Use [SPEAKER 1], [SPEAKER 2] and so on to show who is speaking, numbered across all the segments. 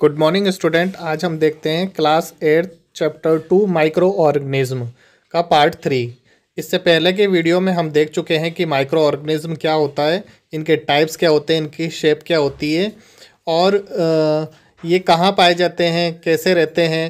[SPEAKER 1] Good morning student आज हम देखते हैं class eight chapter two microorganism का पार्ट थ्री इससे पहले के वीडियो में हम देख चुके हैं कि माइक्रो ऑर्गेनिज्म क्या होता है इनके टाइप्स क्या होते हैं इनकी शेप क्या होती है और ये कहाँ पाए जाते हैं कैसे रहते हैं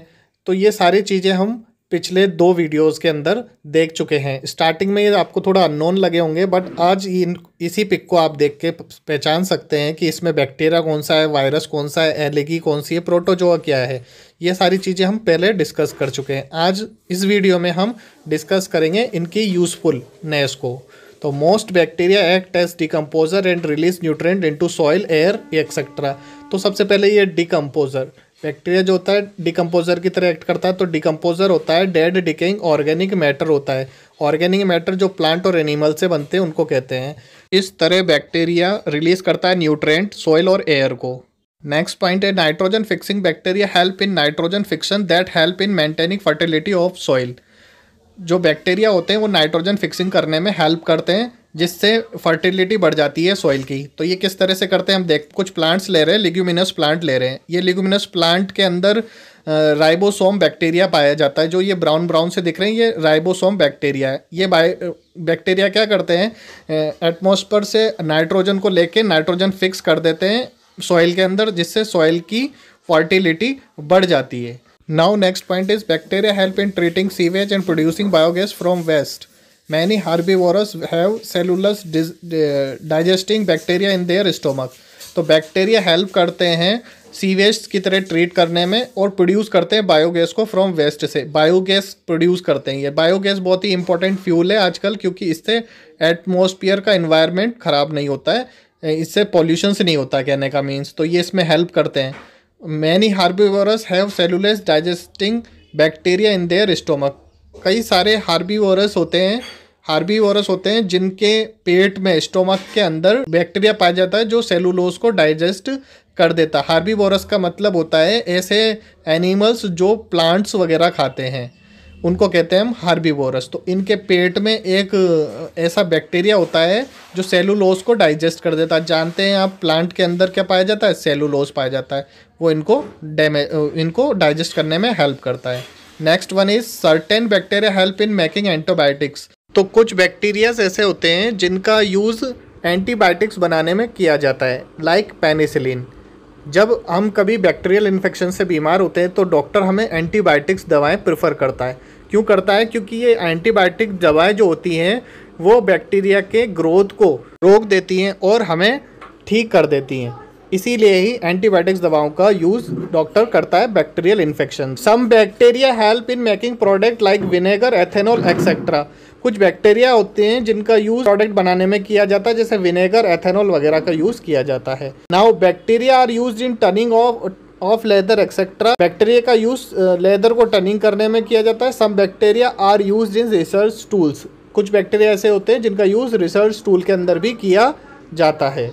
[SPEAKER 1] तो ये सारी चीज़ें हम पिछले दो वीडियोस के अंदर देख चुके हैं स्टार्टिंग में ये आपको थोड़ा अननोन लगे होंगे बट आज इन इसी पिक को आप देख के पहचान सकते हैं कि इसमें बैक्टीरिया कौन सा है वायरस कौन सा है एलेगी कौन सी है प्रोटोजोआ क्या है ये सारी चीज़ें हम पहले डिस्कस कर चुके हैं आज इस वीडियो में हम डिस्कस करेंगे इनकी यूज़फुलनेस को तो most bacteria act as decomposer and release nutrient to soil air etcetera तो सबसे पहले ये डिकम्पोजर बैक्टीरिया जो होता है डिकम्पोजर की तरह एक्ट करता है तो डिकम्पोजर होता है डेड डिकेइंग ऑर्गेनिक मैटर होता है ऑर्गेनिक मैटर जो प्लांट और एनिमल से बनते हैं उनको कहते हैं इस तरह बैक्टीरिया रिलीज करता है न्यूट्रेंट सॉइल और एयर को नेक्स्ट पॉइंट है nitrogen fixing bacteria help in nitrogen fixation that help in maintaining fertility of soil जो बैक्टीरिया होते हैं वो नाइट्रोजन फिक्सिंग करने में हेल्प करते हैं जिससे फर्टिलिटी बढ़ जाती है सॉइल की तो ये किस तरह से करते हैं हम देख कुछ प्लांट्स ले रहे हैं लिग्यूमिनस प्लांट ले रहे हैं ये लिग्यूमिनस प्लांट के अंदर राइबोसोम बैक्टीरिया पाया जाता है जो ये ब्राउन ब्राउन से दिख रहे हैं ये राइबोसोम बैक्टीरिया है ये बैक्टीरिया क्या करते हैं एटमोसफर से नाइट्रोजन को लेके नाइट्रोजन फिक्स कर देते हैं सॉइल के अंदर जिससे सॉइल की फर्टिलिटी बढ़ जाती है now next point is bacteria help in treating sewage and producing biogas from waste Many herbivores have cellulose digesting bacteria in their stomach तो बैक्टीरिया हेल्प करते हैं सी वेस्ट की तरह ट्रीट करने में और प्रोड्यूस करते हैं बायोगैस को फ्रॉम वेस्ट से बायोगैस प्रोड्यूस करते हैं ये बायोगैस बहुत ही इंपॉर्टेंट फ्यूल है आजकल क्योंकि इससे एटमोसफियर का इन्वायरमेंट ख़राब नहीं होता है इससे पॉल्यूशंस नहीं होता कहने का मीन्स तो ये इसमें हेल्प करते हैं many herbivores have cellulose digesting bacteria in their stomach कई सारे हार्बी वोरस होते हैं हार्बी वोरस होते हैं जिनके पेट में स्टोमक के अंदर बैक्टीरिया पाया जाता है जो सेलुलोज को डाइजेस्ट कर देता है हार्बी वोरस का मतलब होता है ऐसे एनिमल्स जो प्लांट्स वगैरह खाते हैं उनको कहते हैं हम हार्बी वोरस तो इनके पेट में एक ऐसा बैक्टीरिया होता है जो सेलुलोज को डाइजेस्ट कर देता है जानते हैं आप प्लांट के अंदर क्या पाया जाता है सेलुलोज पाया जाता है वो इनको डैमे इनको डाइजेस्ट करने में हेल्प करता है next one is certain bacteria help in making antibiotics तो कुछ बैक्टीरियाज ऐसे होते हैं जिनका यूज़ एंटीबायोटिक्स बनाने में किया जाता है लाइक like पेनिसिलिन जब हम कभी बैक्टीरियल इन्फेक्शन से बीमार होते हैं तो डॉक्टर हमें एंटीबायोटिक्स दवाएं प्रेफर करता है क्यों करता है क्योंकि ये एंटीबायोटिक दवाएं जो होती हैं वो बैक्टीरिया के ग्रोथ को रोक देती हैं और हमें ठीक कर देती हैं इसीलिए ही एंटीबायोटिक्स दवाओं का यूज डॉक्टर करता है bacterial infection some bacteria help in making product like vinegar ethanol etcetera कुछ बैक्टीरिया होते हैं जिनका यूज प्रोडक्ट बनाने में किया जाता है जैसे विनेगर एथेनॉल वगैरह का यूज किया जाता है now bacteria are use in turning of of leather etcetera bacteria का यूज लेदर uh, को टर्निंग करने में किया जाता है some bacteria are use in research tools कुछ बैक्टीरिया ऐसे होते हैं जिनका यूज रिसर्च टूल के अंदर भी किया जाता है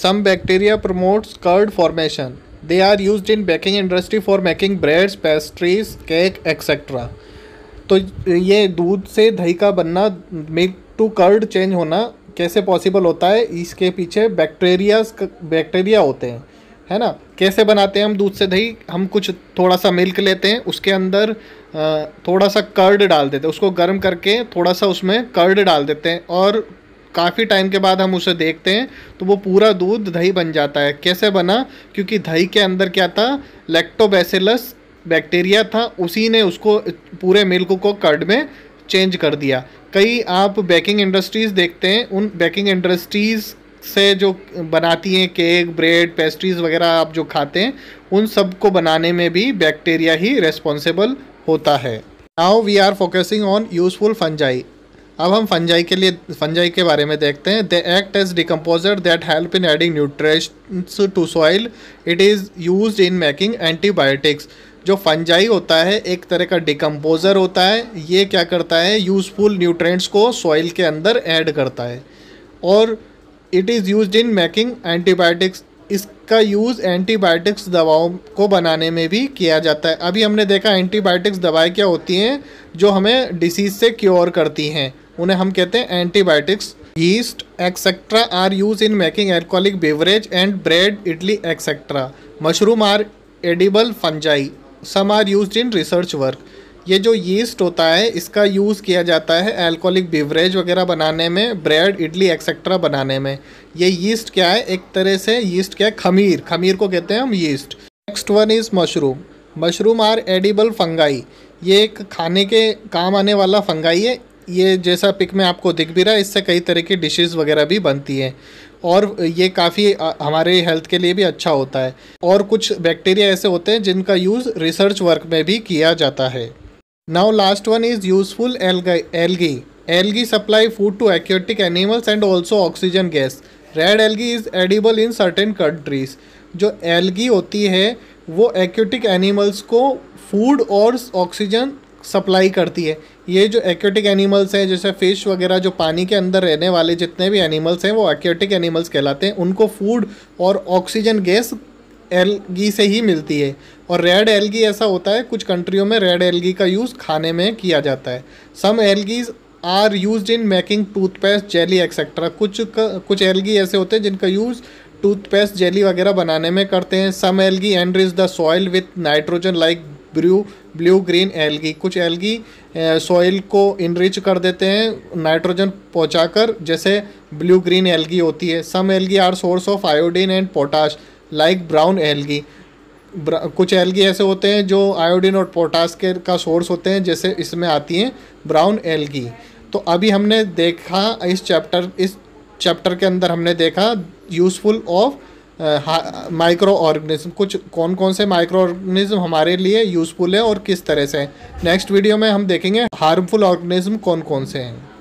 [SPEAKER 1] Some bacteria promotes curd formation. They are used in baking industry for making breads, pastries, cake, etc. तो ये दूध से दही का बनना मिल्क टू कर्ड चेंज होना कैसे पॉसिबल होता है इसके पीछे बैक्टेरिया बैक्टेरिया होते हैं है ना कैसे बनाते हैं हम दूध से दही हम कुछ थोड़ा सा मिल्क लेते हैं उसके अंदर थोड़ा सा कर्ड डाल देते हैं उसको गर्म करके थोड़ा सा उसमें कर्ड डाल देते हैं और काफ़ी टाइम के बाद हम उसे देखते हैं तो वो पूरा दूध दही बन जाता है कैसे बना क्योंकि दही के अंदर क्या था लैक्टोबैसिलस बैक्टीरिया था उसी ने उसको पूरे मिल्क को कर्ड में चेंज कर दिया कई आप बेकिंग इंडस्ट्रीज़ देखते हैं उन बेकिंग इंडस्ट्रीज़ से जो बनाती हैं केक ब्रेड पेस्ट्रीज़ वगैरह आप जो खाते हैं उन सब को बनाने में भी बैक्टीरिया ही रेस्पॉन्सिबल होता है now we are focusing on useful fungi अब हम फंजाई के लिए फंजाई के बारे में देखते हैं they act as decomposer that help in adding nutrients to soil it is use in making antibiotics जो फंजाई होता है एक तरह का डिकम्पोज़र होता है ये क्या करता है यूज़फुल न्यूट्रेंट्स को सॉइल के अंदर ऐड करता है और it is use in making antibiotics इसका यूज़ एंटीबायोटिक्स दवाओं को बनाने में भी किया जाता है अभी हमने देखा एंटीबायोटिक्स दवाएं क्या होती हैं जो हमें डिसीज़ से क्योर करती हैं उन्हें हम कहते हैं antibiotics yeast etcetera are use in making alcoholic beverage and bread idli etcetera mushroom are edible fungi some are use in research work ये जो यीस्ट होता है इसका यूज़ किया जाता है एल्कोहलिक बेवरेज वगैरह बनाने में ब्रेड इडली एक्सेट्रा बनाने में ये यीस्ट क्या है एक तरह से यीस्ट क्या है खमीर खमीर को कहते हैं हम yeast next one is mushroom mushroom are edible fungi ये एक खाने के काम आने वाला फंगाई है ये जैसा पिक में आपको दिख भी रहा है इससे कई तरह की डिशेस वगैरह भी बनती हैं और ये काफ़ी हमारे हेल्थ के लिए भी अच्छा होता है और कुछ बैक्टीरिया ऐसे होते हैं जिनका यूज़ रिसर्च वर्क में भी किया जाता है now last one is useful algae algae supply food to aquatic animals and also oxygen gas red algae is edible in certain countries जो एल्गी होती है वो एक्यूटिक एनिमल्स को फूड और ऑक्सीजन सप्लाई करती है ये जो एक्टिक एनिमल्स हैं जैसे फ़िश वगैरह जो पानी के अंदर रहने वाले जितने भी एनिमल्स हैं वो एक्योटिक एनिमल्स कहलाते हैं उनको फूड और ऑक्सीजन गैस एलगी से ही मिलती है और रेड एलगी ऐसा होता है कुछ कंट्रियों में रेड एलगी का यूज़ खाने में किया जाता है some algaes are use in making toothpaste jelly etcetera कुछ कुछ एलगी ऐसे होते हैं जिनका यूज़ टूथपेस्ट जेली वगैरह बनाने में करते हैं some algae enriches the soil with nitrogen like blue blue green algae कुछ एलगी सॉइल को इनरिच कर देते हैं नाइट्रोजन पहुंचाकर जैसे ब्लू ग्रीन एलगी होती है some algae are source of iodine and potash like brown algae कुछ एलगी ऐसे होते हैं जो आयोडीन और पोटास के का सोर्स होते हैं जैसे इसमें आती हैं ब्राउन एलगी तो अभी हमने देखा इस चैप्टर इस चैप्टर के अंदर हमने देखा यूज़फुल ऑफ़ माइक्रो ऑर्गेनिज्म कुछ कौन कौन से माइक्रो ऑर्गेनिज्म हमारे लिए यूज़फुल है और किस तरह से नेक्स्ट वीडियो में हम देखेंगे हार्मफुल ऑर्गेनिज्म कौन कौन से हैं